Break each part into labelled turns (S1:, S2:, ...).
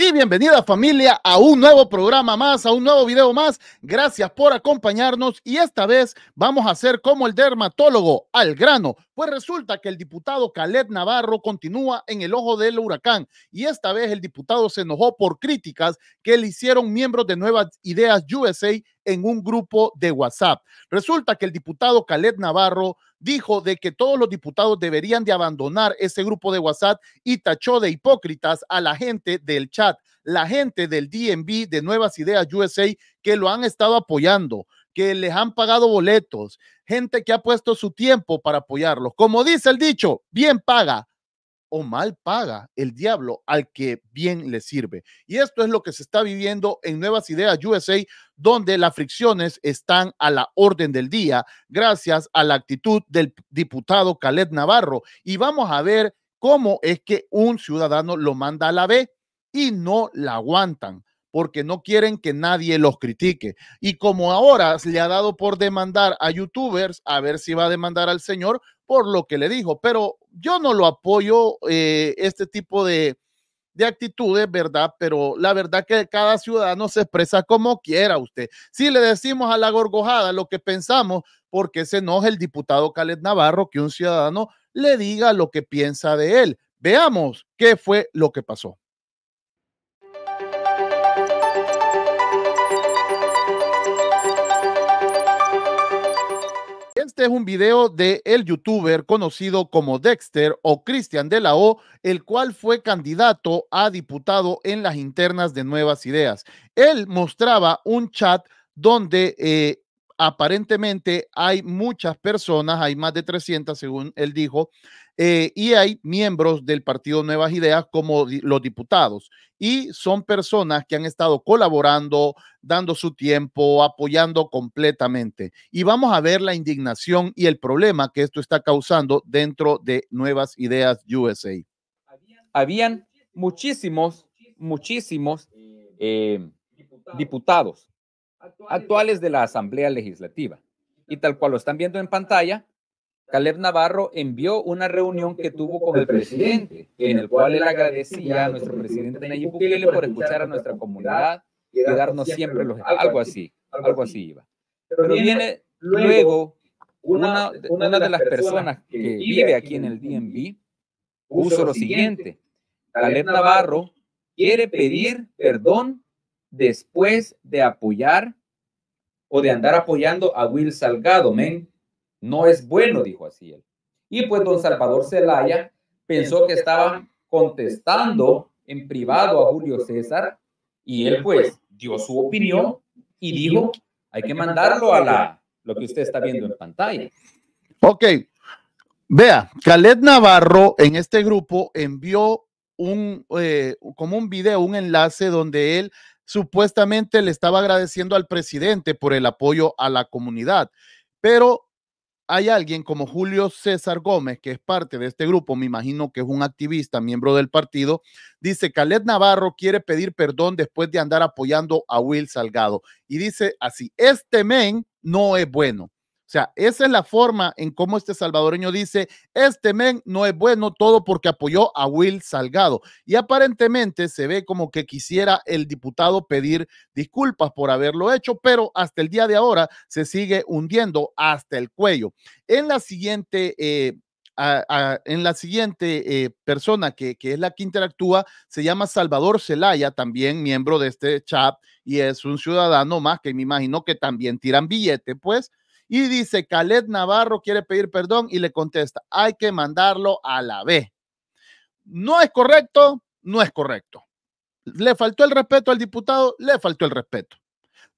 S1: Y bienvenida familia a un nuevo programa más, a un nuevo video más. Gracias por acompañarnos y esta vez vamos a hacer como el dermatólogo al grano, pues resulta que el diputado Khaled Navarro continúa en el ojo del huracán y esta vez el diputado se enojó por críticas que le hicieron miembros de Nuevas Ideas USA en un grupo de WhatsApp. Resulta que el diputado Khaled Navarro dijo de que todos los diputados deberían de abandonar ese grupo de WhatsApp y tachó de hipócritas a la gente del chat, la gente del DNB de Nuevas Ideas USA que lo han estado apoyando que les han pagado boletos, gente que ha puesto su tiempo para apoyarlos. Como dice el dicho, bien paga o mal paga el diablo al que bien le sirve. Y esto es lo que se está viviendo en Nuevas Ideas USA, donde las fricciones están a la orden del día gracias a la actitud del diputado Caled Navarro. Y vamos a ver cómo es que un ciudadano lo manda a la B y no la aguantan porque no quieren que nadie los critique. Y como ahora se le ha dado por demandar a youtubers, a ver si va a demandar al señor por lo que le dijo. Pero yo no lo apoyo eh, este tipo de, de actitudes, ¿verdad? Pero la verdad que cada ciudadano se expresa como quiera usted. Si le decimos a la gorgojada lo que pensamos, porque se enoja el diputado Caled Navarro que un ciudadano le diga lo que piensa de él. Veamos qué fue lo que pasó. Este es un video de el youtuber conocido como Dexter o Cristian de la O, el cual fue candidato a diputado en las internas de Nuevas Ideas. Él mostraba un chat donde eh, aparentemente hay muchas personas, hay más de 300 según él dijo, eh, y hay miembros del Partido Nuevas Ideas como los diputados. Y son personas que han estado colaborando, dando su tiempo, apoyando completamente. Y vamos a ver la indignación y el problema que esto está causando dentro de Nuevas Ideas USA. Habían muchísimos,
S2: muchísimos eh, diputados actuales de la Asamblea Legislativa. Y tal cual lo están viendo en pantalla, Caleb Navarro envió una reunión que tuvo con el presidente, en el cual él agradecía a nuestro presidente Nayib Bukele por escuchar a nuestra comunidad y darnos siempre los... Algo así, algo así iba. Pero viene luego una, una de las personas que vive aquí en el DMV, puso lo siguiente. Caleb Navarro quiere pedir perdón después de apoyar o de andar apoyando a Will Salgado, men no es bueno, dijo así él. Y pues don Salvador Zelaya pensó que estaba contestando en privado a Julio César y él pues dio su opinión y dijo, hay que mandarlo a la, lo que usted está viendo en pantalla.
S1: Ok, vea, Caled Navarro en este grupo envió un, eh, como un video, un enlace donde él supuestamente le estaba agradeciendo al presidente por el apoyo a la comunidad, pero hay alguien como Julio César Gómez, que es parte de este grupo, me imagino que es un activista, miembro del partido, dice, Calet Navarro quiere pedir perdón después de andar apoyando a Will Salgado. Y dice así, este men no es bueno. O sea, esa es la forma en cómo este salvadoreño dice, este men no es bueno todo porque apoyó a Will Salgado. Y aparentemente se ve como que quisiera el diputado pedir disculpas por haberlo hecho, pero hasta el día de ahora se sigue hundiendo hasta el cuello. En la siguiente... Eh, en la siguiente eh, persona que, que, es la que interactúa, se llama Salvador Celaya, también miembro de este chat, y es un ciudadano más que me imagino que también tiran billete, pues, y dice, Calet Navarro quiere pedir perdón y le contesta, hay que mandarlo a la B. No es correcto, no es correcto. Le faltó el respeto al diputado, le faltó el respeto.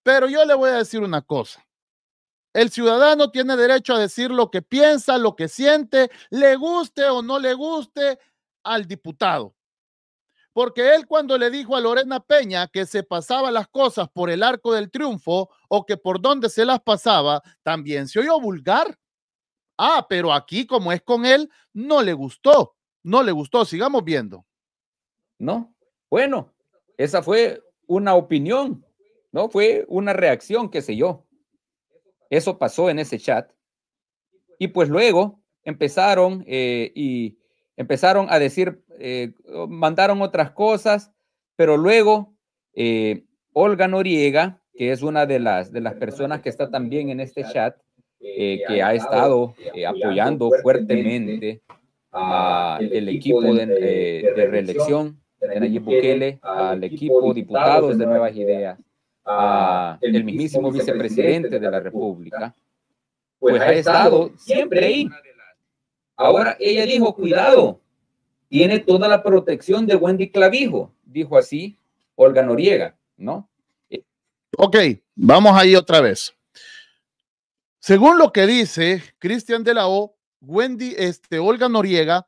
S1: Pero yo le voy a decir una cosa. El ciudadano tiene derecho a decir lo que piensa, lo que siente, le guste o no le guste al diputado. Porque él cuando le dijo a Lorena Peña que se pasaba las cosas por el arco del triunfo o que por dónde se las pasaba, también se oyó vulgar. Ah, pero aquí como es con él, no le gustó, no le gustó. Sigamos viendo. No, bueno,
S2: esa fue una opinión, no fue una reacción, qué sé yo. Eso pasó en ese chat. Y pues luego empezaron eh, y empezaron a decir, eh, mandaron otras cosas, pero luego eh, Olga Noriega, que es una de las, de las personas que está también en este chat, eh, que ha estado apoyando fuertemente al equipo de, reelección de Nayib al equipo diputados de Nuevas Ideas, al mismísimo vicepresidente de la República, pues ha estado siempre ahí Ahora ella dijo, cuidado, tiene toda la protección de Wendy Clavijo, dijo así
S1: Olga Noriega, ¿no? Ok, vamos ahí otra vez. Según lo que dice Cristian de la O, Wendy, este, Olga Noriega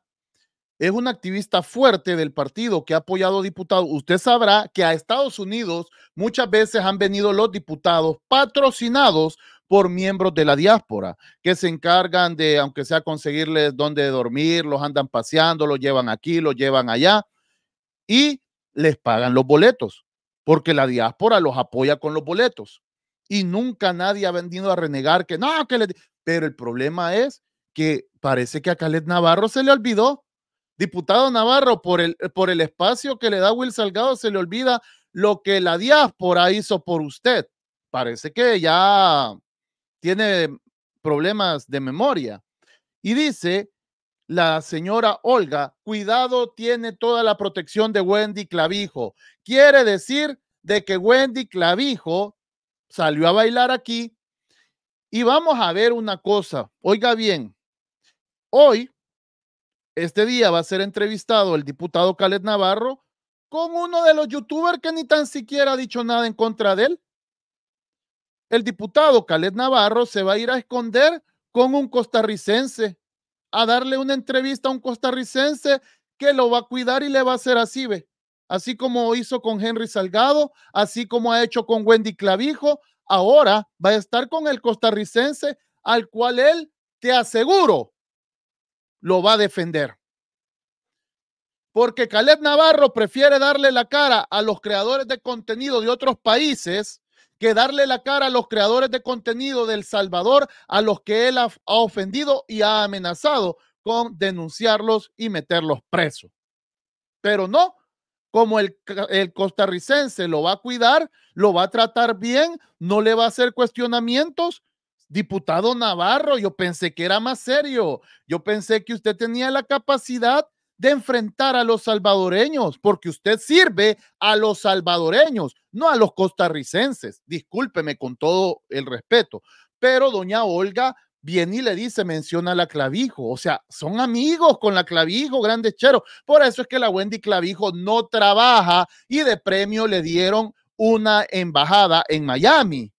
S1: es una activista fuerte del partido que ha apoyado diputados. Usted sabrá que a Estados Unidos muchas veces han venido los diputados patrocinados por miembros de la diáspora, que se encargan de, aunque sea conseguirles dónde dormir, los andan paseando, los llevan aquí, los llevan allá, y les pagan los boletos, porque la diáspora los apoya con los boletos. Y nunca nadie ha venido a renegar que no, que le... Pero el problema es que parece que a Caled Navarro se le olvidó. Diputado Navarro, por el, por el espacio que le da Will Salgado, se le olvida lo que la diáspora hizo por usted. Parece que ya tiene problemas de memoria. Y dice la señora Olga, cuidado, tiene toda la protección de Wendy Clavijo. Quiere decir de que Wendy Clavijo salió a bailar aquí. Y vamos a ver una cosa, oiga bien, hoy, este día va a ser entrevistado el diputado Caled Navarro con uno de los youtubers que ni tan siquiera ha dicho nada en contra de él, el diputado Caleb Navarro se va a ir a esconder con un costarricense, a darle una entrevista a un costarricense que lo va a cuidar y le va a hacer así, ve. Así como hizo con Henry Salgado, así como ha hecho con Wendy Clavijo, ahora va a estar con el costarricense al cual él, te aseguro, lo va a defender. Porque Caleb Navarro prefiere darle la cara a los creadores de contenido de otros países que darle la cara a los creadores de contenido del Salvador a los que él ha, ofendido y ha amenazado con denunciarlos y meterlos presos. Pero no, como el, el, costarricense lo va a cuidar, lo va a tratar bien, no le va a hacer cuestionamientos. Diputado Navarro, yo pensé que era más serio. Yo pensé que usted tenía la capacidad de enfrentar a los salvadoreños, porque usted sirve a los salvadoreños, no a los costarricenses. Discúlpeme con todo el respeto, pero doña Olga viene y le dice, menciona a la Clavijo. O sea, son amigos con la Clavijo, grande chero Por eso es que la Wendy Clavijo no trabaja y de premio le dieron una embajada en Miami,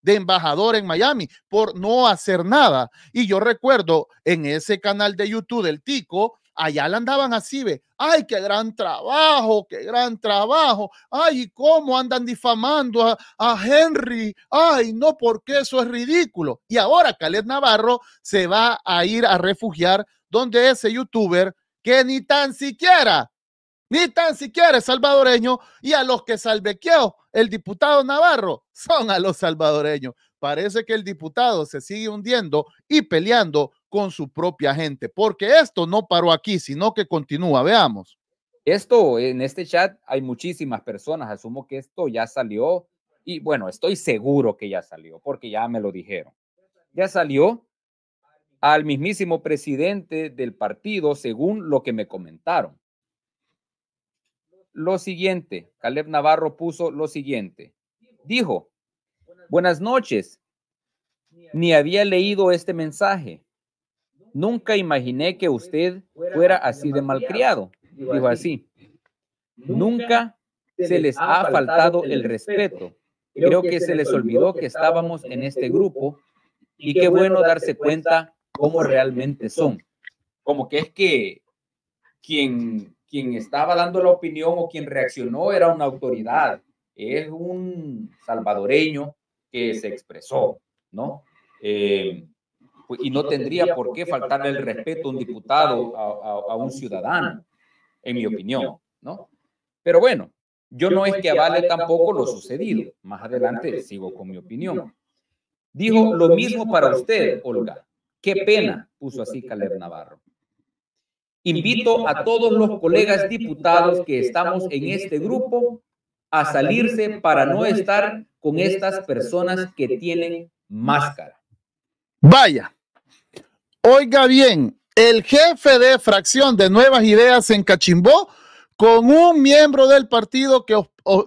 S1: de embajador en Miami, por no hacer nada. Y yo recuerdo en ese canal de YouTube del Tico, allá la andaban así, ve, ay, qué gran trabajo, qué gran trabajo, ay, cómo andan difamando a, a Henry, ay, no, porque eso es ridículo. Y ahora Caled Navarro se va a ir a refugiar donde ese youtuber que ni tan siquiera, ni tan siquiera es salvadoreño y a los que salvequeó el diputado Navarro son a los salvadoreños. Parece que el diputado se sigue hundiendo y peleando con su propia gente, porque esto no paró aquí, sino que continúa. Veamos. Esto, en este chat hay muchísimas
S2: personas, asumo que esto ya salió y bueno, estoy seguro que ya salió, porque ya me lo dijeron. Ya salió al mismísimo presidente del partido, según lo que me comentaron. Lo siguiente, Caleb Navarro puso lo siguiente. Dijo, buenas noches, ni había leído este mensaje Nunca imaginé que usted fuera así de malcriado. Dijo así. Nunca se les ha faltado el respeto. Creo que se les olvidó que estábamos en este, este grupo y qué bueno darse cuenta cómo realmente son. Como que es que quien, quien estaba dando la opinión o quien reaccionó era una autoridad, es un salvadoreño que se expresó, ¿no? Eh, pues, y no tendría por qué faltarle el respeto a un diputado, a, un ciudadano, en mi opinión, ¿no? Pero bueno, yo no es que avale tampoco lo sucedido. Más adelante sigo con mi opinión. Dijo lo mismo para usted, Olga. Qué pena, puso así caler Navarro. Invito a todos los colegas diputados que estamos en este, este grupo
S1: a salirse para no estar con estas personas
S2: que tienen máscara.
S1: Vaya. Oiga bien, el jefe de fracción de Nuevas Ideas se encachimbó con un miembro del partido que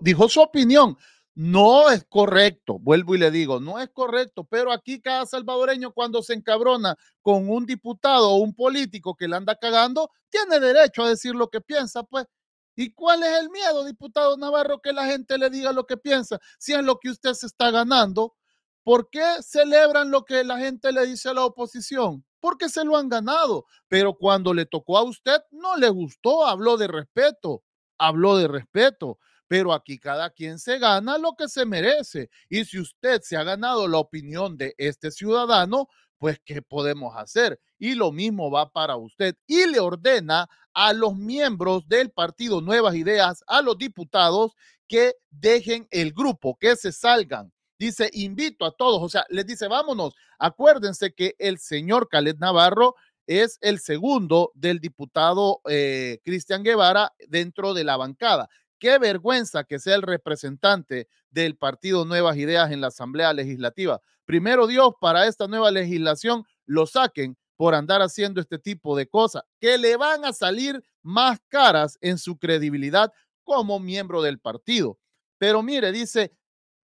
S1: dijo su opinión. No es correcto, vuelvo y le digo, no es correcto, pero aquí cada salvadoreño cuando se encabrona con un diputado o un político que le anda cagando, tiene derecho a decir lo que piensa, pues. ¿Y cuál es el miedo, diputado Navarro, que la gente le diga lo que piensa? Si es lo que usted se está ganando, ¿por qué celebran lo que la gente le dice a la oposición? porque se lo han ganado, pero cuando le tocó a usted no le gustó, habló de respeto, habló de respeto, pero aquí cada quien se gana lo que se merece. Y si usted se ha ganado la opinión de este ciudadano, pues ¿qué podemos hacer? Y lo mismo va para usted. Y le ordena a los miembros del partido Nuevas Ideas, a los diputados, que dejen el grupo, que se salgan dice, invito a todos, o sea, les dice, vámonos. Acuérdense que el señor Caled Navarro es el segundo del diputado eh, Cristian Guevara dentro de la bancada. Qué vergüenza que sea el representante del partido Nuevas Ideas en la Asamblea Legislativa. Primero Dios, para esta nueva legislación lo saquen por andar haciendo este tipo de cosas, que le van a salir más caras en su credibilidad como miembro del partido. Pero mire, dice,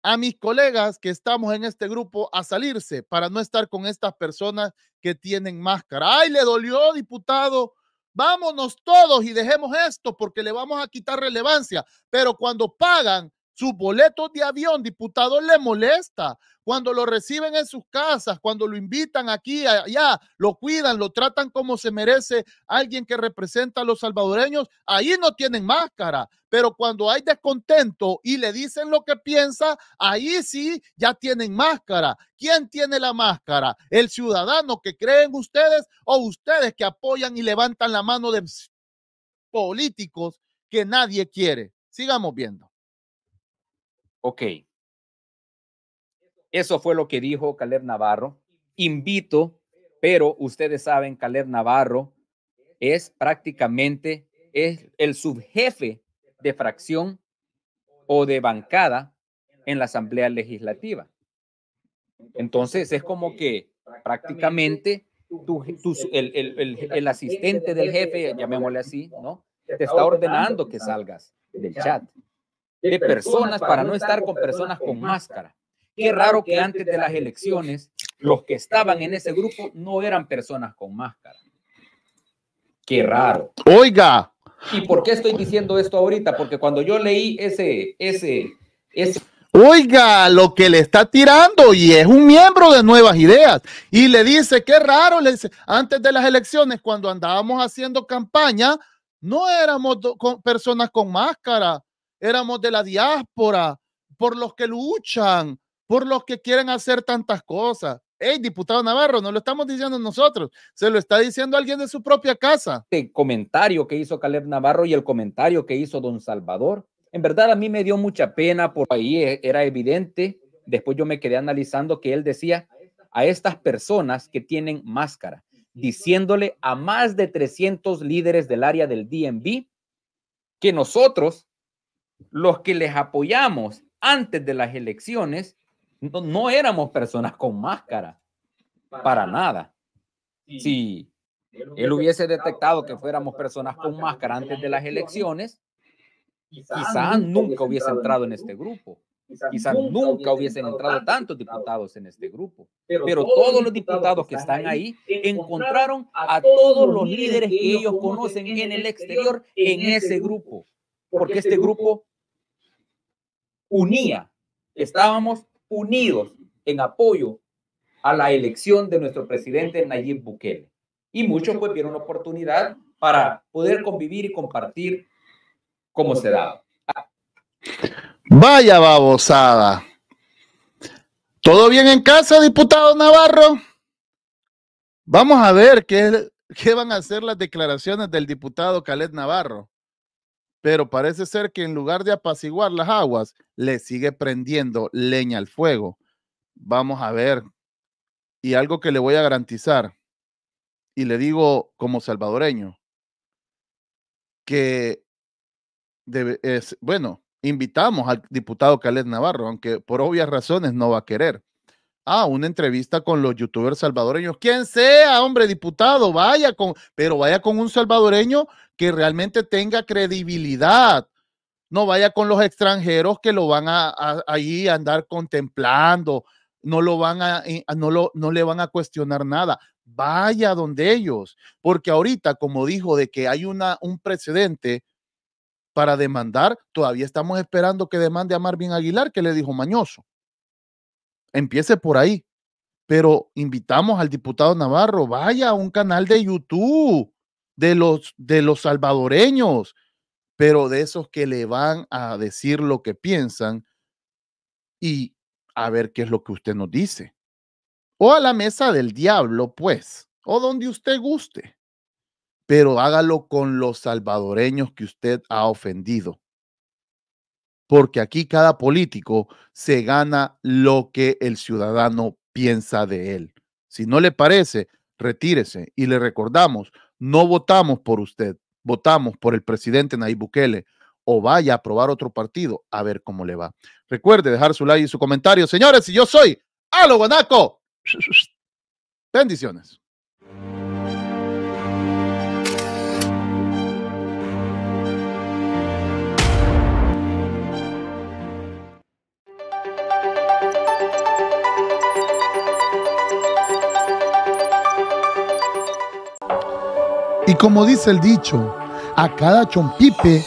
S1: a mis colegas que estamos en este grupo a salirse para no estar con estas personas que tienen máscara. Ay, le dolió, diputado. Vámonos todos y dejemos esto porque le vamos a quitar relevancia. Pero cuando pagan su boleto de avión, diputado, le molesta. Cuando lo reciben en sus casas, cuando lo invitan aquí, allá, lo cuidan, lo tratan como se merece alguien que representa a los salvadoreños, ahí no tienen máscara. Pero cuando hay descontento y le dicen lo que piensa, ahí sí ya tienen máscara. ¿Quién tiene la máscara? ¿El ciudadano que creen ustedes o ustedes que apoyan y levantan la mano de políticos que nadie quiere? Sigamos viendo. Ok. Eso fue lo que dijo
S2: Caleb Navarro. Invito, pero ustedes saben, Caleb Navarro es prácticamente es el subjefe de fracción o de bancada en la Asamblea Legislativa. Entonces es como que prácticamente el, el, asistente del jefe, llamémosle así, ¿no? Te está ordenando que salgas del chat de personas para no estar con personas con máscara. Qué raro que antes de las elecciones los que estaban en ese grupo no eran personas con máscara.
S1: Qué raro. Oiga.
S2: ¿Y por qué estoy diciendo esto ahorita? Porque cuando yo leí ese, ese, ese...
S1: Oiga, lo que le está tirando y es un miembro de Nuevas Ideas. Y le dice, qué raro, le dice, antes de las elecciones, cuando andábamos haciendo campaña, no éramos con personas con máscara éramos de la diáspora, por los que luchan, por los que quieren hacer tantas cosas. Hey, diputado Navarro, no lo estamos diciendo nosotros, se lo está diciendo alguien de su propia casa. El este comentario que hizo Caleb Navarro y el comentario que hizo don Salvador, en verdad a mí
S2: me dio mucha pena porque ahí eh, era evidente. Después yo me quedé analizando que él decía a estas personas que tienen máscara, diciéndole a más de 300 líderes del área del DNB que nosotros los que les apoyamos antes de las elecciones, no, éramos personas con máscara, para, nada. Si él, hubiese detectado que fuéramos personas con máscara antes de las elecciones, quizás nunca hubiese entrado en este grupo. Quizás nunca hubiesen entrado tantos diputados en este grupo. Pero todos los diputados que están ahí encontraron a todos los líderes que ellos conocen en el exterior en ese grupo. Porque este grupo unía, estábamos unidos en apoyo a la elección de nuestro presidente Nayib Bukele. Y muchos pues vieron la oportunidad para poder convivir y compartir como se daba.
S1: Vaya babosada. ¿Todo bien en casa, diputado Navarro? Vamos a ver qué, van a hacer las declaraciones del diputado Khaled Navarro pero parece ser que en lugar de apaciguar las aguas, le sigue prendiendo leña al fuego. Vamos a ver. Y algo que le voy a garantizar, y le digo como salvadoreño, que es, bueno, invitamos al diputado Caled Navarro, aunque por obvias razones no va a querer. Ah, una entrevista con los youtubers salvadoreños. Quien sea, hombre, diputado, vaya con, pero vaya con un salvadoreño que realmente tenga credibilidad. No vaya con los extranjeros que lo van a, ahí andar contemplando, no lo van eh, a, no, lo, no le van a cuestionar nada. Vaya donde ellos, porque ahorita, como dijo, de que hay una, un precedente para demandar, todavía estamos esperando que demande a Marvin Aguilar, que le dijo mañoso. Empiece por ahí. Pero invitamos al diputado Navarro, vaya a un canal de YouTube de los, de los salvadoreños, pero de esos que le van a decir lo que piensan y a ver qué es lo que usted nos dice. O a la mesa del diablo, pues, o donde usted guste, pero hágalo con los salvadoreños que usted ha ofendido porque aquí cada político se gana lo que el ciudadano piensa de él. Si no le parece, retírese y le recordamos, no votamos por usted, votamos por el presidente Nayib Bukele o vaya a probar otro partido a ver cómo le va. Recuerde dejar su like y su comentario. Señores, y yo soy Alo Guanaco. Bendiciones. Y como dice el dicho, a cada chompipe